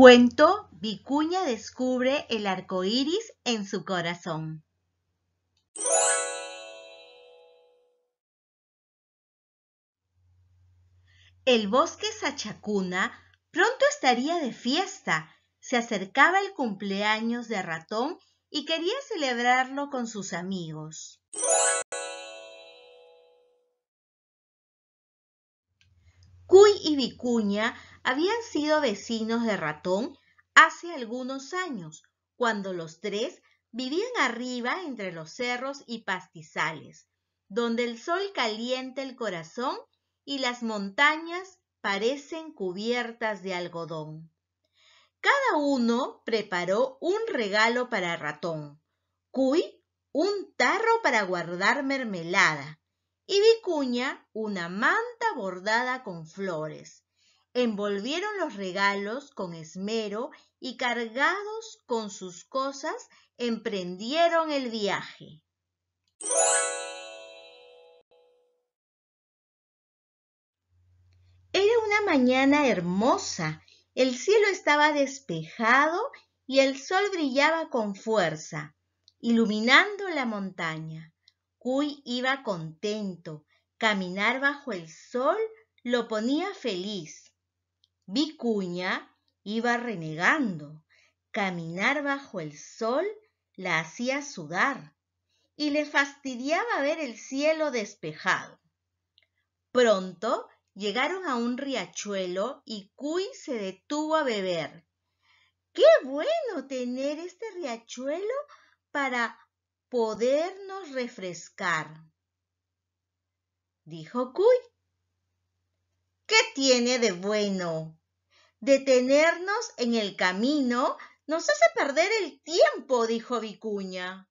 Cuento Vicuña descubre el arco iris en su corazón. El bosque Sachacuna pronto estaría de fiesta. Se acercaba el cumpleaños de ratón y quería celebrarlo con sus amigos. Cuy y Vicuña habían sido vecinos de ratón hace algunos años, cuando los tres vivían arriba entre los cerros y pastizales, donde el sol calienta el corazón y las montañas parecen cubiertas de algodón. Cada uno preparó un regalo para ratón, Cuy un tarro para guardar mermelada y Vicuña una manta bordada con flores. Envolvieron los regalos con esmero y cargados con sus cosas, emprendieron el viaje. Era una mañana hermosa. El cielo estaba despejado y el sol brillaba con fuerza, iluminando la montaña. Cuy iba contento. Caminar bajo el sol lo ponía feliz. Vicuña iba renegando. Caminar bajo el sol la hacía sudar y le fastidiaba ver el cielo despejado. Pronto llegaron a un riachuelo y Cuy se detuvo a beber. ¡Qué bueno tener este riachuelo para podernos refrescar! dijo Cuy. ¿Qué tiene de bueno? Detenernos en el camino nos hace perder el tiempo, dijo Vicuña.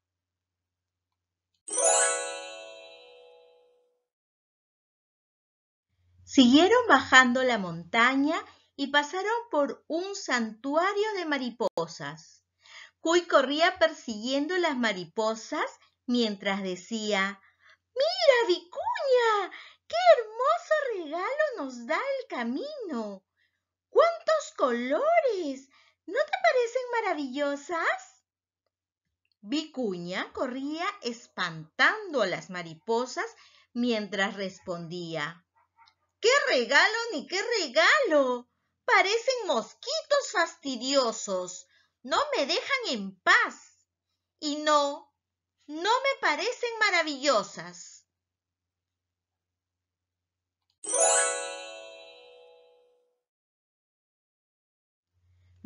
Siguieron bajando la montaña y pasaron por un santuario de mariposas. Cuy corría persiguiendo las mariposas mientras decía Mira, Vicuña, qué hermoso regalo nos da el camino colores! ¿No te parecen maravillosas? Vicuña corría espantando a las mariposas mientras respondía. ¡Qué regalo ni qué regalo! Parecen mosquitos fastidiosos. No me dejan en paz. Y no, no me parecen maravillosas.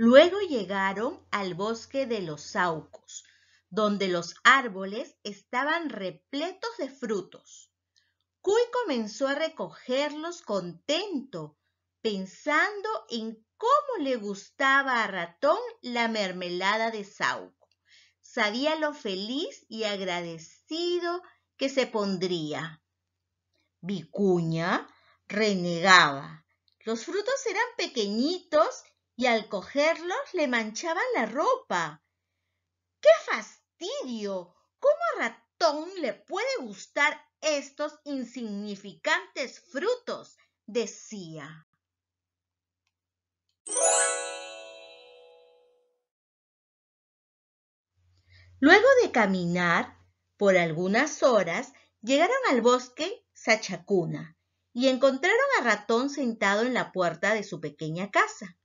Luego llegaron al bosque de los Saucos, donde los árboles estaban repletos de frutos. Cuy comenzó a recogerlos contento, pensando en cómo le gustaba a Ratón la mermelada de Sauco. Sabía lo feliz y agradecido que se pondría. Vicuña renegaba. Los frutos eran pequeñitos y al cogerlos le manchaban la ropa. ¡Qué fastidio! ¿Cómo a ratón le puede gustar estos insignificantes frutos? decía. Luego de caminar por algunas horas, llegaron al bosque Sachacuna y encontraron a Ratón sentado en la puerta de su pequeña casa.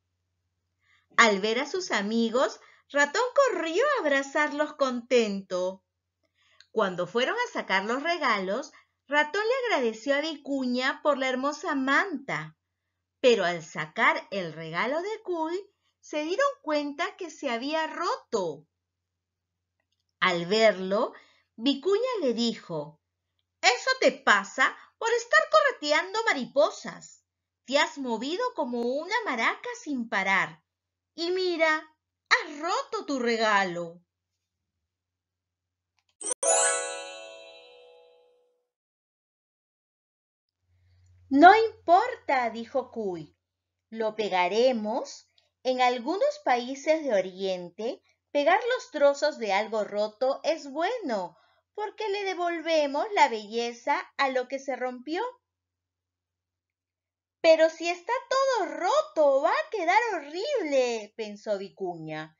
Al ver a sus amigos, Ratón corrió a abrazarlos contento. Cuando fueron a sacar los regalos, Ratón le agradeció a Vicuña por la hermosa manta. Pero al sacar el regalo de Cuy, se dieron cuenta que se había roto. Al verlo, Vicuña le dijo, Eso te pasa por estar correteando mariposas. Te has movido como una maraca sin parar y mira, has roto tu regalo. No importa, dijo Cuy. Lo pegaremos. En algunos países de Oriente, pegar los trozos de algo roto es bueno, porque le devolvemos la belleza a lo que se rompió. Pero si está todo roto, va a quedar horrible, pensó Vicuña.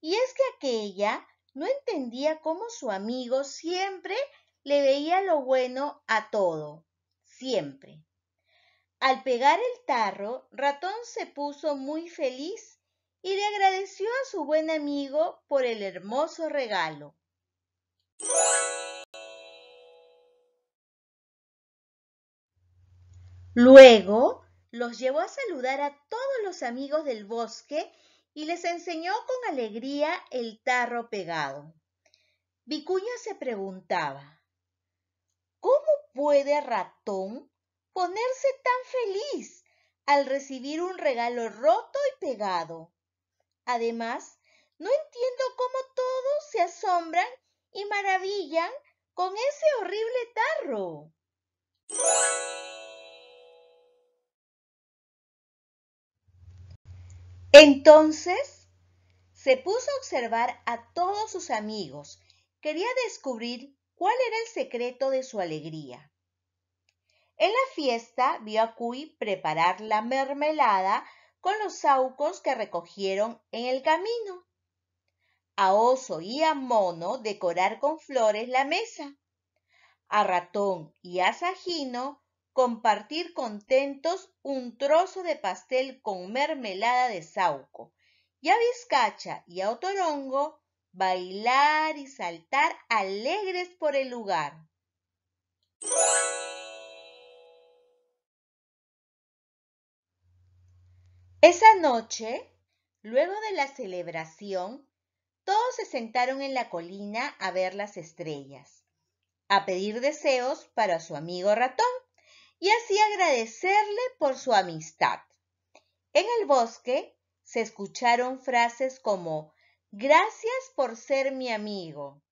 Y es que aquella no entendía cómo su amigo siempre le veía lo bueno a todo, siempre. Al pegar el tarro, Ratón se puso muy feliz y le agradeció a su buen amigo por el hermoso regalo. Luego los llevó a saludar a todos los amigos del bosque y les enseñó con alegría el tarro pegado. Vicuña se preguntaba, ¿cómo puede Ratón ponerse tan feliz al recibir un regalo roto y pegado? Además, no entiendo cómo todos se asombran y maravillan con ese horrible tarro. Entonces se puso a observar a todos sus amigos. Quería descubrir cuál era el secreto de su alegría. En la fiesta vio a Cuy preparar la mermelada con los saucos que recogieron en el camino, a Oso y a Mono decorar con flores la mesa, a Ratón y a Sajino compartir contentos un trozo de pastel con mermelada de saúco, y a Vizcacha y a Otorongo bailar y saltar alegres por el lugar. Esa noche, luego de la celebración, todos se sentaron en la colina a ver las estrellas, a pedir deseos para su amigo ratón y así agradecerle por su amistad. En el bosque se escucharon frases como Gracias por ser mi amigo.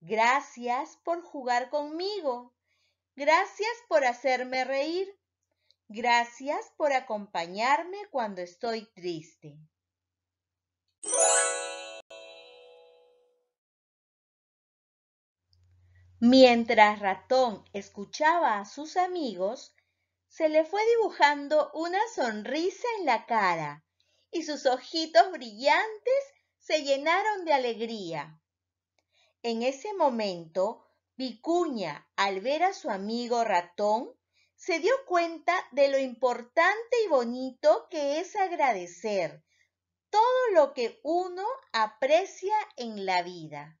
Gracias por jugar conmigo. Gracias por hacerme reír. Gracias por acompañarme cuando estoy triste. Mientras Ratón escuchaba a sus amigos, se le fue dibujando una sonrisa en la cara y sus ojitos brillantes se llenaron de alegría. En ese momento, Vicuña, al ver a su amigo ratón, se dio cuenta de lo importante y bonito que es agradecer todo lo que uno aprecia en la vida.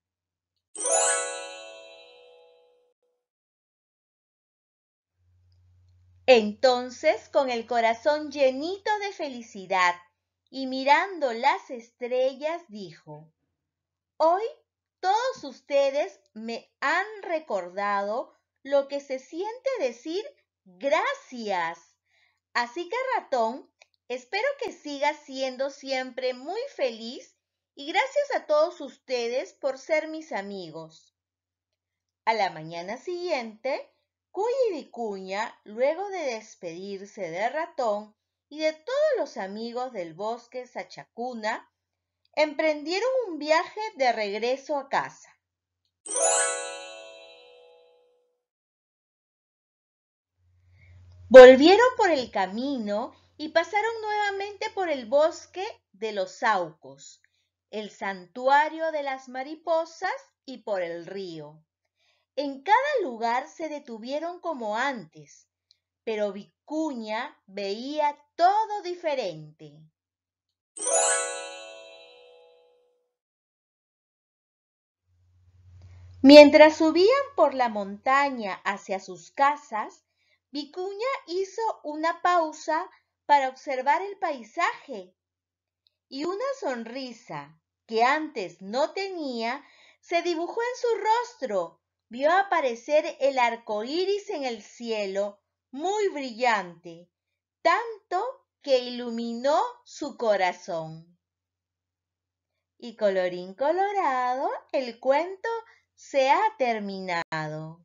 Entonces, con el corazón llenito de felicidad y mirando las estrellas, dijo, Hoy todos ustedes me han recordado lo que se siente decir gracias. Así que ratón, espero que sigas siendo siempre muy feliz y gracias a todos ustedes por ser mis amigos. A la mañana siguiente, Cuy y luego de despedirse de Ratón y de todos los amigos del bosque Sachacuna, emprendieron un viaje de regreso a casa. Volvieron por el camino y pasaron nuevamente por el bosque de los Saucos, el santuario de las mariposas y por el río. En cada lugar se detuvieron como antes, pero Vicuña veía todo diferente. Mientras subían por la montaña hacia sus casas, Vicuña hizo una pausa para observar el paisaje y una sonrisa que antes no tenía se dibujó en su rostro vio aparecer el arco iris en el cielo, muy brillante, tanto que iluminó su corazón. Y colorín colorado, el cuento se ha terminado.